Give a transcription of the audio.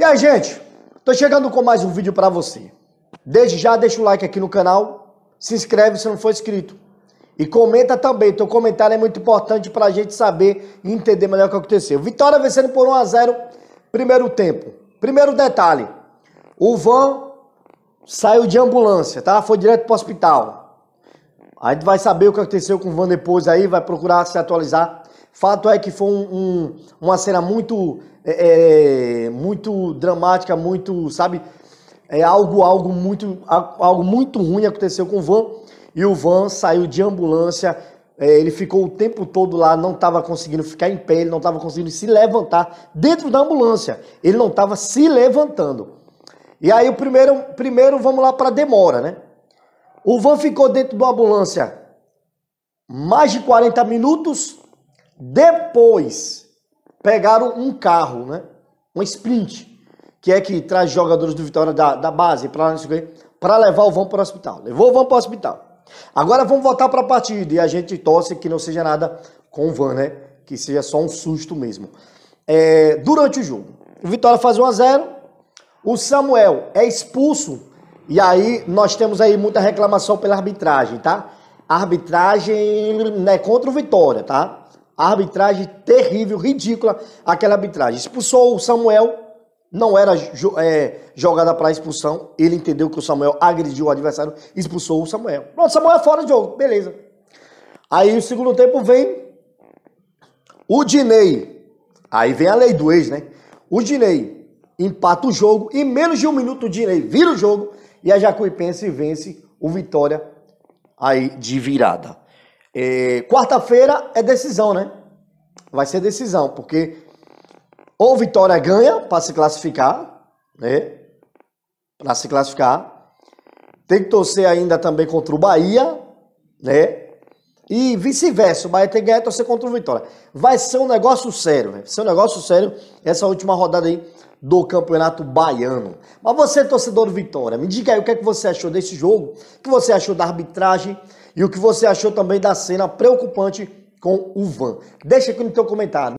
E aí, gente, tô chegando com mais um vídeo para você. Desde já deixa o like aqui no canal, se inscreve se não for inscrito e comenta também. Teu comentário é muito importante para a gente saber e entender melhor o que aconteceu. Vitória vencendo por 1 a 0 primeiro tempo. Primeiro detalhe, o Van saiu de ambulância, tá? Foi direto para o hospital. A gente vai saber o que aconteceu com o Van depois aí, vai procurar se atualizar Fato é que foi um, um, uma cena muito, é, é muito dramática, muito, sabe? É algo, algo muito, algo muito ruim aconteceu com o Van e o Van saiu de ambulância. É, ele ficou o tempo todo lá, não estava conseguindo ficar em pé, ele não estava conseguindo se levantar dentro da ambulância. Ele não estava se levantando. E aí o primeiro, primeiro vamos lá para demora, né? O Van ficou dentro da ambulância mais de 40 minutos depois pegaram um carro, né? Uma sprint, que é que traz jogadores do Vitória da, da base para levar o vão para o hospital. Levou o vão para o hospital. Agora vamos voltar para a partida e a gente torce que não seja nada com o Van, né? Que seja só um susto mesmo. É, durante o jogo, o Vitória faz 1 a 0 o Samuel é expulso e aí nós temos aí muita reclamação pela arbitragem, tá? arbitragem é contra o Vitória, tá? A arbitragem terrível, ridícula, aquela arbitragem. Expulsou o Samuel, não era é, jogada para expulsão. Ele entendeu que o Samuel agrediu o adversário, expulsou o Samuel. Pronto, Samuel é fora de jogo, beleza. Aí o segundo tempo vem o Dinei. Aí vem a lei do ex, né? O Dinei empata o jogo. Em menos de um minuto, o Dinei vira o jogo. E a Jacuipense vence o Vitória aí de virada. É, Quarta-feira é decisão, né? Vai ser decisão, porque ou Vitória ganha para se classificar, né? Para se classificar. Tem que torcer ainda também contra o Bahia, né? E vice-versa, o Bahia tem que ganhar e torcer contra o Vitória. Vai ser um negócio sério, vai ser um negócio sério essa última rodada aí do Campeonato Baiano. Mas você, torcedor Vitória, me diga aí o que, é que você achou desse jogo, o que você achou da arbitragem, e o que você achou também da cena preocupante com o Van? Deixa aqui no teu comentário.